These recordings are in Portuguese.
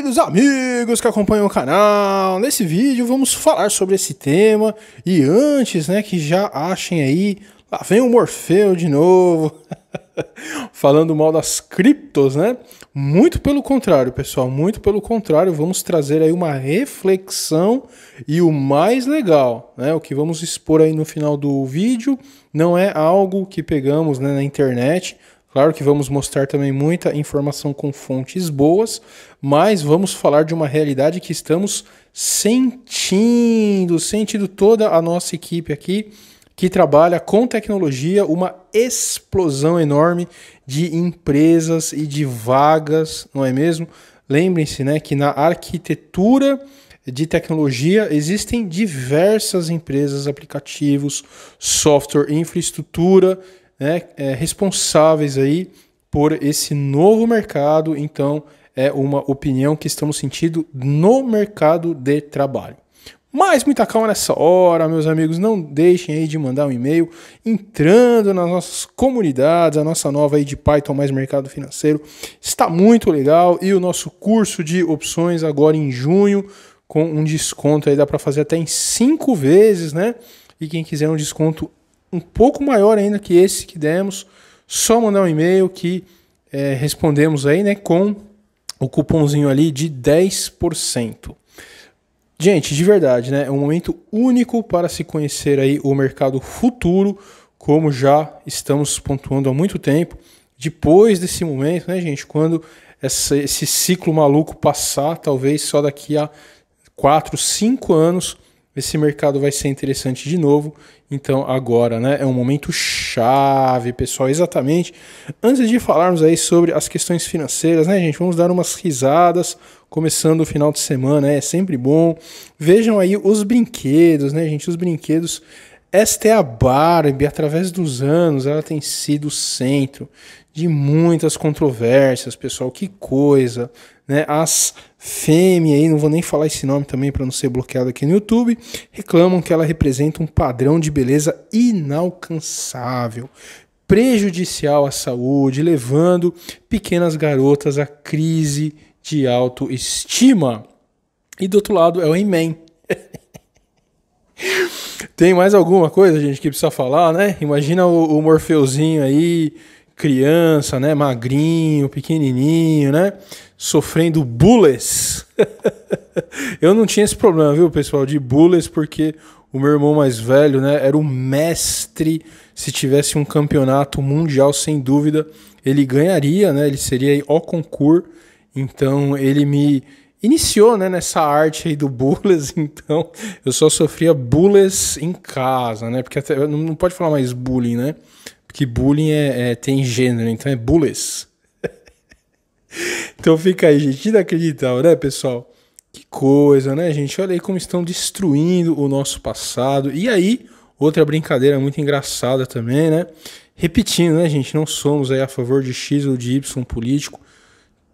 Queridos amigos que acompanham o canal, nesse vídeo vamos falar sobre esse tema e antes, né, que já achem aí, lá vem o Morfeu de novo, falando mal das criptos, né? Muito pelo contrário, pessoal, muito pelo contrário, vamos trazer aí uma reflexão e o mais legal, né, o que vamos expor aí no final do vídeo, não é algo que pegamos né, na internet, Claro que vamos mostrar também muita informação com fontes boas, mas vamos falar de uma realidade que estamos sentindo, sentindo toda a nossa equipe aqui que trabalha com tecnologia, uma explosão enorme de empresas e de vagas, não é mesmo? Lembrem-se, né, que na arquitetura de tecnologia, existem diversas empresas, aplicativos, software, infraestrutura né, é, responsáveis aí por esse novo mercado. Então, é uma opinião que estamos sentindo no mercado de trabalho. Mas muita calma nessa hora, meus amigos. Não deixem aí de mandar um e-mail entrando nas nossas comunidades. A nossa nova aí de Python mais mercado financeiro está muito legal. E o nosso curso de opções agora em junho, com um desconto aí, dá para fazer até em cinco vezes, né? E quem quiser um desconto um pouco maior ainda que esse que demos, só mandar um e-mail que é, respondemos aí, né? Com o cupomzinho ali de 10%. Gente, de verdade, né? É um momento único para se conhecer aí o mercado futuro, como já estamos pontuando há muito tempo. Depois desse momento, né, gente? Quando essa, esse ciclo maluco passar, talvez só daqui a 4, 5 anos esse mercado vai ser interessante de novo. Então, agora né, é um momento chave, pessoal. Exatamente. Antes de falarmos aí sobre as questões financeiras, né, gente? Vamos dar umas risadas começando o final de semana, né? É sempre bom. Vejam aí os brinquedos, né, gente? Os brinquedos esta é a Barbie, através dos anos, ela tem sido o centro de muitas controvérsias, pessoal, que coisa, né? As fêmeas aí, não vou nem falar esse nome também para não ser bloqueado aqui no YouTube, reclamam que ela representa um padrão de beleza inalcançável, prejudicial à saúde, levando pequenas garotas à crise de autoestima. E do outro lado é o he Tem mais alguma coisa, gente, que precisa falar, né? Imagina o, o Morfeuzinho aí criança, né, magrinho, pequenininho, né, sofrendo bullies. eu não tinha esse problema, viu, pessoal, de bullies, porque o meu irmão mais velho, né, era o mestre. Se tivesse um campeonato mundial, sem dúvida, ele ganharia, né? Ele seria o concurso. Então ele me iniciou, né, nessa arte aí do bullies. Então eu só sofria bullies em casa, né? Porque até, não pode falar mais bullying, né? Porque bullying é, é tem gênero, então é bullies. então fica aí, gente. Inacreditável, né, pessoal? Que coisa, né, gente? Olha aí como estão destruindo o nosso passado. E aí, outra brincadeira muito engraçada também, né? Repetindo, né, gente? Não somos aí a favor de X ou de Y político.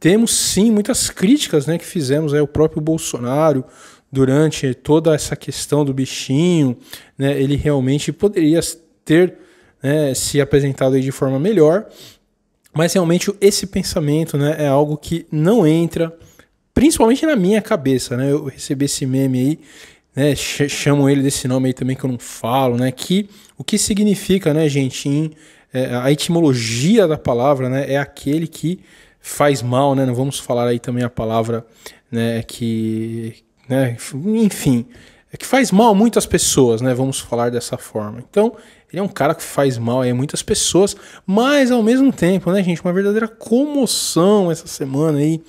Temos sim muitas críticas, né, que fizemos aí o próprio Bolsonaro durante toda essa questão do bichinho, né? Ele realmente poderia ter né, se apresentado de forma melhor. Mas realmente esse pensamento né, é algo que não entra, principalmente na minha cabeça. Né? Eu recebi esse meme aí, né, ch chamam ele desse nome aí também que eu não falo, né? Que o que significa, né, gente, em, é, a etimologia da palavra né, é aquele que faz mal, né? Não vamos falar aí também a palavra né, é que. Né, enfim, é que faz mal a muitas pessoas, né? Vamos falar dessa forma. Então, ele é um cara que faz mal a muitas pessoas, mas ao mesmo tempo, né, gente, uma verdadeira comoção essa semana aí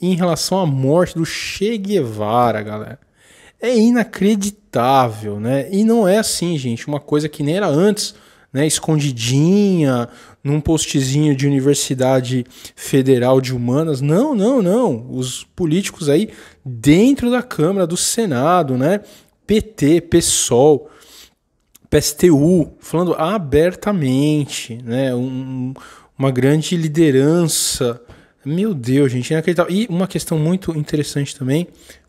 em relação à morte do Che Guevara, galera. É inacreditável, né? E não é assim, gente, uma coisa que nem era antes, né, escondidinha, num postezinho de Universidade Federal de Humanas. Não, não, não. Os políticos aí dentro da Câmara, do Senado, né? PT, PSOL, PSTU, falando abertamente, né? Um, uma grande liderança. Meu Deus, gente, inacreditável. E uma questão muito interessante também,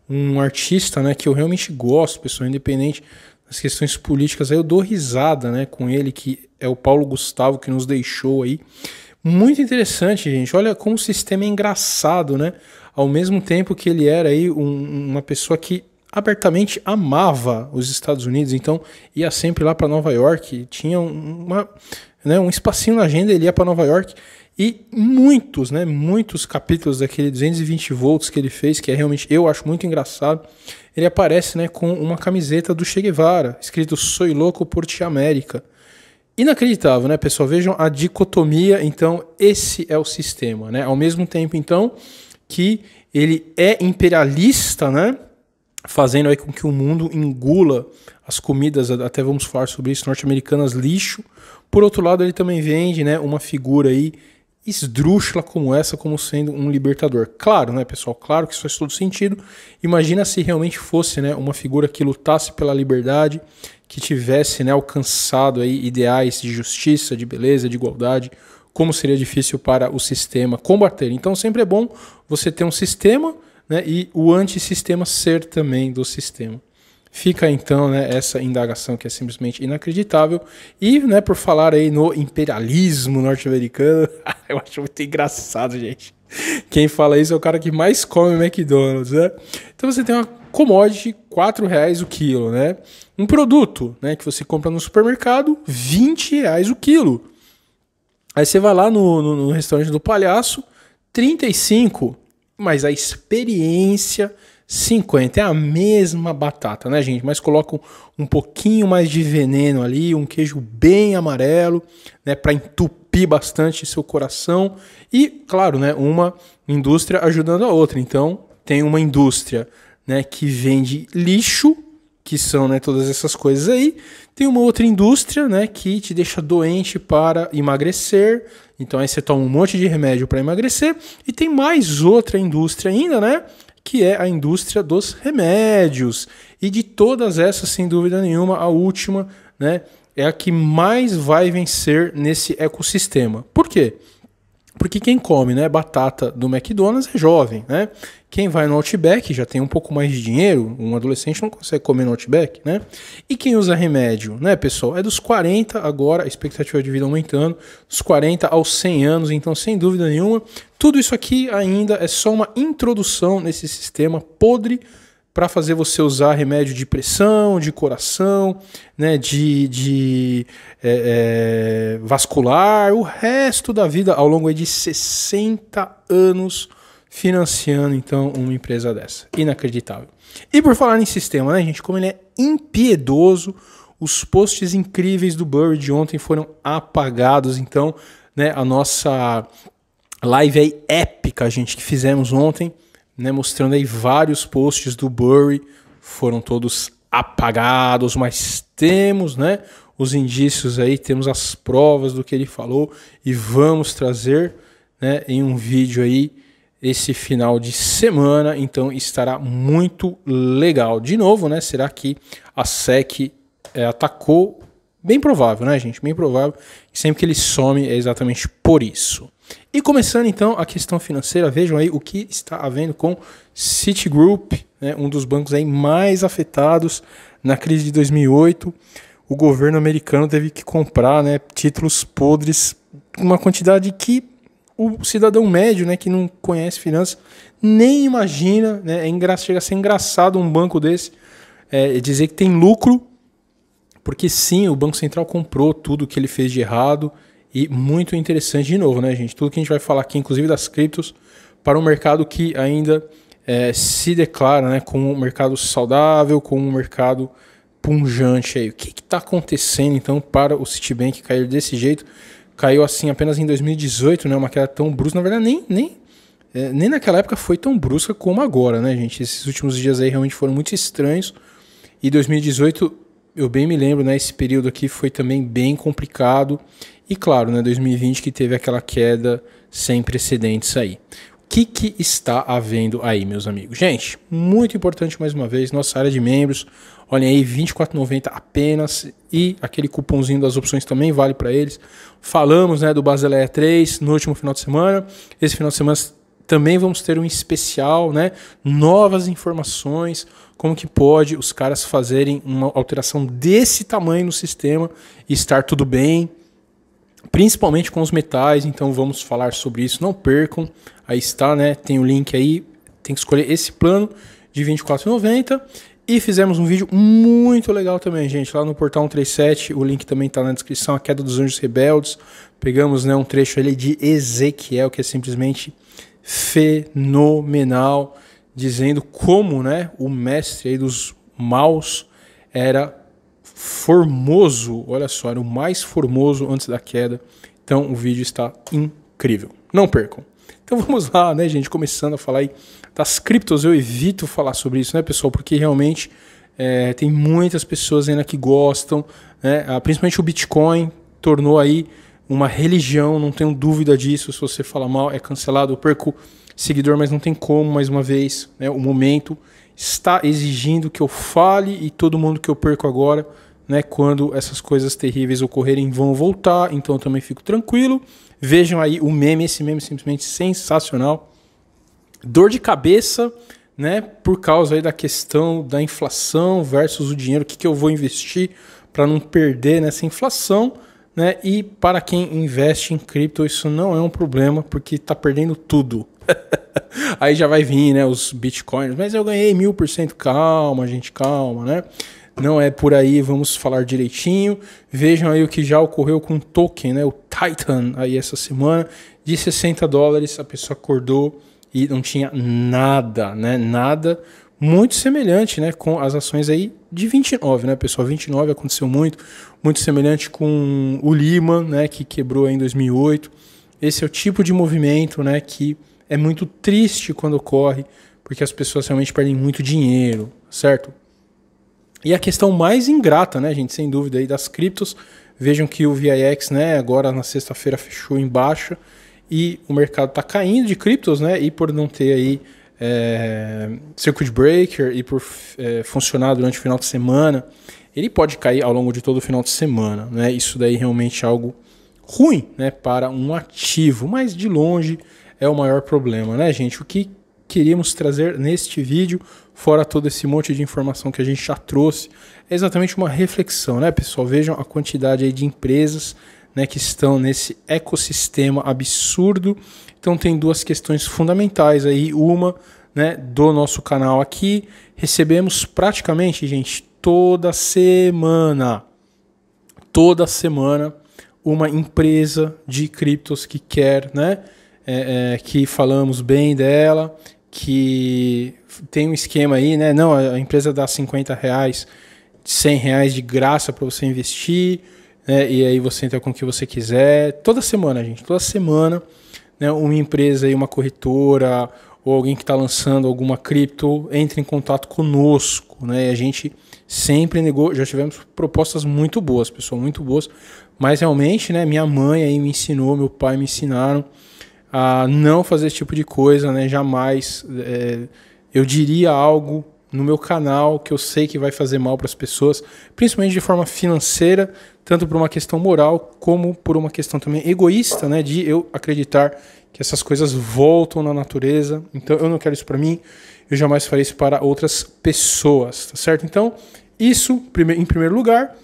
um artista, né, que eu realmente gosto, pessoa independente das questões políticas, aí eu dou risada, né, com ele que é o Paulo Gustavo que nos deixou aí. Muito interessante, gente. Olha como o sistema é engraçado, né? Ao mesmo tempo que ele era aí um, uma pessoa que abertamente amava os Estados Unidos, então ia sempre lá para Nova York, tinha uma, né, um espacinho na agenda, ele ia para Nova York e muitos, né, muitos capítulos daquele 220 volts que ele fez, que é realmente eu acho muito engraçado, ele aparece, né, com uma camiseta do Che Guevara, escrito "Soy louco por Ti América". Inacreditável, né, pessoal? Vejam a dicotomia. Então, esse é o sistema, né? Ao mesmo tempo, então, que ele é imperialista, né? fazendo aí com que o mundo engula as comidas, até vamos falar sobre isso, norte-americanas lixo. Por outro lado, ele também vende, né, uma figura aí esdrúxula como essa como sendo um libertador. Claro, né, pessoal? Claro que isso faz todo sentido. Imagina se realmente fosse, né, uma figura que lutasse pela liberdade, que tivesse, né, alcançado aí ideais de justiça, de beleza, de igualdade, como seria difícil para o sistema combater. Então sempre é bom você ter um sistema né, e o antissistema ser também do sistema. Fica então né, essa indagação que é simplesmente inacreditável. E né, por falar aí no imperialismo norte-americano, eu acho muito engraçado, gente. Quem fala isso é o cara que mais come McDonald's, né? Então você tem uma commodity, R$ reais o quilo, né? Um produto né, que você compra no supermercado, R$ reais o quilo. Aí você vai lá no, no, no restaurante do palhaço, 35 mas a experiência 50 é a mesma batata, né, gente? Mas coloco um pouquinho mais de veneno ali, um queijo bem amarelo, né, para entupir bastante seu coração e, claro, né, uma indústria ajudando a outra. Então, tem uma indústria, né, que vende lixo que são né, todas essas coisas aí. Tem uma outra indústria né, que te deixa doente para emagrecer. Então aí você toma um monte de remédio para emagrecer. E tem mais outra indústria ainda, né? Que é a indústria dos remédios. E de todas essas, sem dúvida nenhuma, a última né, é a que mais vai vencer nesse ecossistema. Por quê? Porque quem come né, batata do McDonald's é jovem, né? Quem vai no Outback já tem um pouco mais de dinheiro, um adolescente não consegue comer no Outback, né? E quem usa remédio, né, pessoal? É dos 40 agora, a expectativa de vida aumentando, dos 40 aos 100 anos, então sem dúvida nenhuma, tudo isso aqui ainda é só uma introdução nesse sistema podre para fazer você usar remédio de pressão, de coração, né, de, de é, é, vascular, o resto da vida, ao longo de 60 anos, financiando então uma empresa dessa. Inacreditável. E por falar em sistema, né, gente, como ele é impiedoso, os posts incríveis do Burry de ontem foram apagados, então, né, a nossa live aí épica, gente, que fizemos ontem né, mostrando aí vários posts do Burry, foram todos apagados, mas temos, né, os indícios aí, temos as provas do que ele falou e vamos trazer, né, em um vídeo aí esse final de semana, então estará muito legal. De novo, né, será que a SEC é, atacou? Bem provável, né, gente? Bem provável. Sempre que ele some é exatamente por isso. E começando então a questão financeira, vejam aí o que está havendo com Citigroup, né, um dos bancos aí mais afetados na crise de 2008. O governo americano teve que comprar né, títulos podres, uma quantidade que o cidadão médio, né, que não conhece finanças, nem imagina. Né, é Chega a ser engraçado um banco desse é, dizer que tem lucro, porque sim, o Banco Central comprou tudo que ele fez de errado e muito interessante de novo, né, gente? Tudo que a gente vai falar aqui, inclusive das criptos, para um mercado que ainda é, se declara né, como um mercado saudável, como um mercado punjante aí. O que está acontecendo então para o Citibank cair desse jeito? Caiu assim apenas em 2018, né? Uma queda tão brusca, na verdade, nem, nem, é, nem naquela época foi tão brusca como agora, né, gente? Esses últimos dias aí realmente foram muito estranhos. E 2018, eu bem me lembro, né? Esse período aqui foi também bem complicado. E claro, né, 2020 que teve aquela queda sem precedentes aí. O que, que está havendo aí, meus amigos? Gente, muito importante mais uma vez, nossa área de membros. Olhem aí, 24,90 apenas e aquele cupomzinho das opções também vale para eles. Falamos né, do Basileia 3 no último final de semana. Esse final de semana também vamos ter um especial, né? Novas informações, como que pode os caras fazerem uma alteração desse tamanho no sistema e estar tudo bem, principalmente com os metais, então vamos falar sobre isso. Não percam, aí está, né? Tem o link aí, tem que escolher esse plano de 24,90. E fizemos um vídeo muito legal também, gente, lá no Portal 137, o link também está na descrição, a queda dos anjos rebeldes. Pegamos né, um trecho ali de Ezequiel, que é simplesmente fenomenal, dizendo como né, o mestre dos maus era formoso. Olha só, era o mais formoso antes da queda. Então o vídeo está incrível. Não percam. Então vamos lá, né, gente? Começando a falar aí das criptos. Eu evito falar sobre isso, né, pessoal? Porque realmente é, tem muitas pessoas ainda que gostam, né? Ah, principalmente o Bitcoin tornou aí uma religião, não tenho dúvida disso. Se você fala mal, é cancelado. Eu perco seguidor, mas não tem como, mais uma vez. Né? O momento está exigindo que eu fale e todo mundo que eu perco agora né? Quando essas coisas terríveis ocorrerem, vão voltar, então eu também fico tranquilo. Vejam aí o meme, esse meme é simplesmente sensacional. Dor de cabeça, né? Por causa aí da questão da inflação versus o dinheiro, o que, que eu vou investir para não perder nessa inflação. Né? E para quem investe em cripto, isso não é um problema, porque está perdendo tudo. Aí já vai vir né, os bitcoins, mas eu ganhei mil por cento. Calma, gente, calma, né? Não é por aí, vamos falar direitinho. Vejam aí o que já ocorreu com o token, né? O Titan aí essa semana, de 60 dólares, a pessoa acordou e não tinha nada, né? Nada muito semelhante, né, com as ações aí de 29, né, pessoal, 29 aconteceu muito, muito semelhante com o Lima, né, que quebrou em 2008. Esse é o tipo de movimento, né, que é muito triste quando ocorre, porque as pessoas realmente perdem muito dinheiro, certo? E a questão mais ingrata, né, gente, sem dúvida aí das criptos. Vejam que o VIX, né, agora na sexta-feira fechou em baixa e o mercado está caindo de criptos, né, e por não ter aí é, circuit breaker e por é, funcionar durante o final de semana, ele pode cair ao longo de todo o final de semana, né? Isso daí realmente é algo ruim, né, para um ativo, mas de longe é o maior problema, né, gente? O que queríamos trazer neste vídeo fora todo esse monte de informação que a gente já trouxe, é exatamente uma reflexão, né, pessoal? Vejam a quantidade aí de empresas né, que estão nesse ecossistema absurdo. Então tem duas questões fundamentais aí. Uma né, do nosso canal aqui. Recebemos praticamente, gente, toda semana. Toda semana uma empresa de criptos que quer, né? É, é, que falamos bem dela que tem um esquema aí, né? Não, a empresa dá 50 reais, 100 reais de graça para você investir, né? e aí você entra com o que você quiser. Toda semana, gente, toda semana, né? uma empresa aí, uma corretora ou alguém que está lançando alguma cripto entra em contato conosco, né? E a gente sempre negou, já tivemos propostas muito boas, pessoal, muito boas, mas realmente, né? Minha mãe aí me ensinou, meu pai me ensinaram a não fazer esse tipo de coisa, né? Jamais. É, eu diria algo no meu canal que eu sei que vai fazer mal para as pessoas, principalmente de forma financeira, tanto por uma questão moral como por uma questão também egoísta, né? De eu acreditar que essas coisas voltam na natureza. Então eu não quero isso para mim. Eu jamais farei isso para outras pessoas, tá certo? Então isso em primeiro lugar.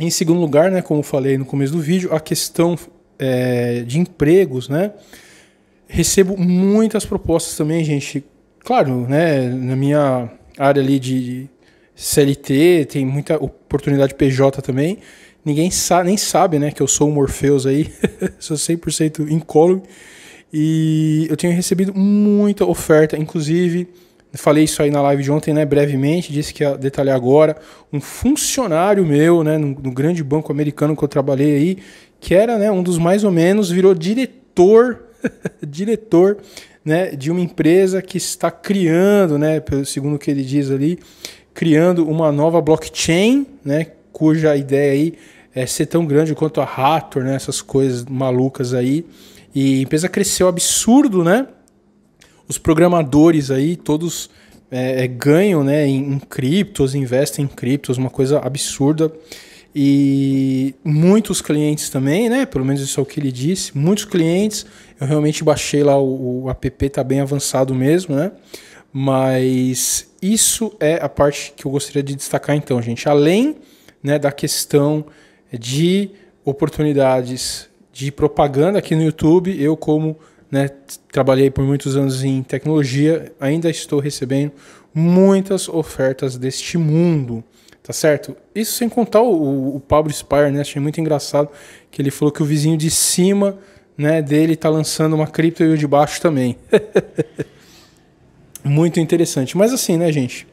Em segundo lugar, né, como falei no começo do vídeo, a questão é, de empregos, né? Recebo muitas propostas também, gente. Claro, né? Na minha área ali de CLT, tem muita oportunidade PJ também. Ninguém sa nem sabe, né, que eu sou o Morpheus aí. sou 100% incólume. E eu tenho recebido muita oferta, inclusive falei isso aí na live de ontem, né, brevemente, disse que ia detalhar agora, um funcionário meu, né, no, no grande banco americano que eu trabalhei aí, que era, né, um dos mais ou menos, virou diretor, diretor, né, de uma empresa que está criando, né, segundo o que ele diz ali, criando uma nova blockchain, né, cuja ideia aí é ser tão grande quanto a Hathor, né, essas coisas malucas aí. E a empresa cresceu absurdo, né? os programadores aí todos é, é, ganham né, em, em criptos, investem em criptos, uma coisa absurda. E muitos clientes também, né? Pelo menos isso é o que ele disse. Muitos clientes, eu realmente baixei lá o, o app, tá bem avançado mesmo, né? Mas isso é a parte que eu gostaria de destacar então, gente. Além né, da questão de oportunidades de propaganda aqui no YouTube, eu como né? Trabalhei por muitos anos em tecnologia, ainda estou recebendo muitas ofertas deste mundo, tá certo? Isso sem contar o, o Pablo Spire, né? Achei muito engraçado que ele falou que o vizinho de cima, né, dele tá lançando uma cripto e o de baixo também. muito interessante. Mas assim, né, gente?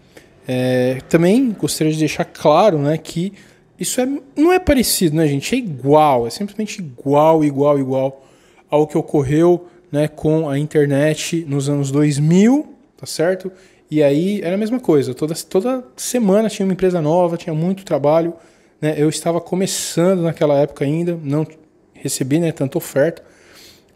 É, também gostaria de deixar claro, né, que isso é, não é parecido, né, gente? É igual, é simplesmente igual, igual, igual ao que ocorreu né, com a internet nos anos 2000, tá certo? E aí era a mesma coisa, toda, toda semana tinha uma empresa nova, tinha muito trabalho, né? Eu estava começando naquela época ainda, não recebi né, tanta oferta,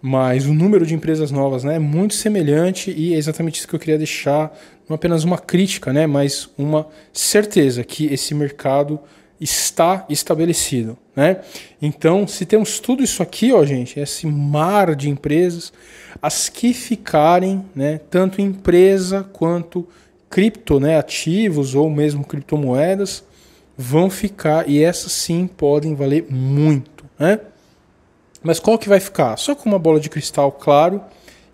mas o número de empresas novas né, é muito semelhante e é exatamente isso que eu queria deixar, não apenas uma crítica, né, mas uma certeza que esse mercado está estabelecido. Né? Então, se temos tudo isso aqui, ó, gente, esse mar de empresas, as que ficarem, né, tanto empresa quanto cripto, né, ativos ou mesmo criptomoedas, vão ficar e essas sim podem valer muito, né? Mas qual que vai ficar? Só com uma bola de cristal, claro,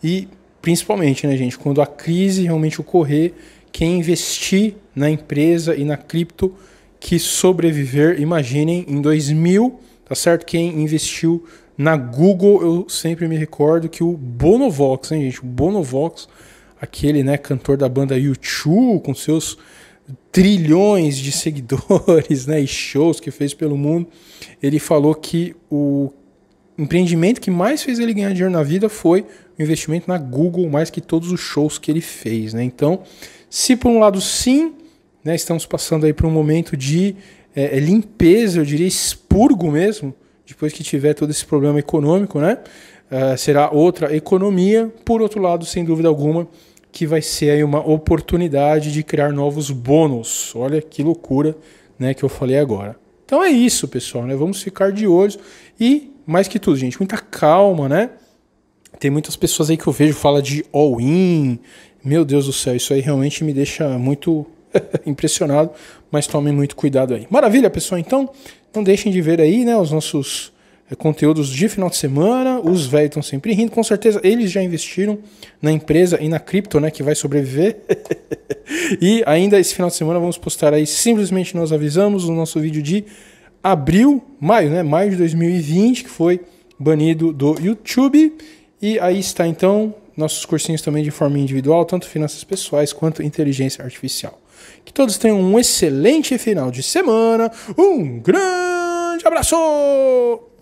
e principalmente, né, gente, quando a crise realmente ocorrer, quem investir na empresa e na cripto que sobreviver, imaginem, em 2000, tá certo? Quem investiu na Google, eu sempre me recordo que o Bonovox, hein, gente? O Bonovox, aquele né, cantor da banda YouTube, com seus trilhões de seguidores né, e shows que fez pelo mundo, ele falou que o empreendimento que mais fez ele ganhar dinheiro na vida foi o investimento na Google, mais que todos os shows que ele fez. Né? Então, se por um lado sim, né, estamos passando aí por um momento de é, é, limpeza, eu diria expurgo mesmo, depois que tiver todo esse problema econômico, né? Uh, será outra economia. Por outro lado, sem dúvida alguma, que vai ser aí uma oportunidade de criar novos bônus. Olha que loucura, né, que eu falei agora. Então é isso, pessoal, né? Vamos ficar de olhos e mais que tudo, gente, muita calma, né? Tem muitas pessoas aí que eu vejo fala de all-in. Meu Deus do céu, isso aí realmente me deixa muito impressionado, mas tomem muito cuidado aí. Maravilha, pessoal. Então, não deixem de ver aí né, os nossos eh, conteúdos de final de semana. Os velhos estão sempre rindo. Com certeza, eles já investiram na empresa e na cripto, né? Que vai sobreviver. e ainda esse final de semana vamos postar aí. Simplesmente nós avisamos o nosso vídeo de abril, maio, né? Maio de 2020, que foi banido do YouTube. E aí está então nossos cursinhos também de forma individual, tanto finanças pessoais quanto inteligência artificial. Que todos tenham um excelente final de semana. Um grande abraço!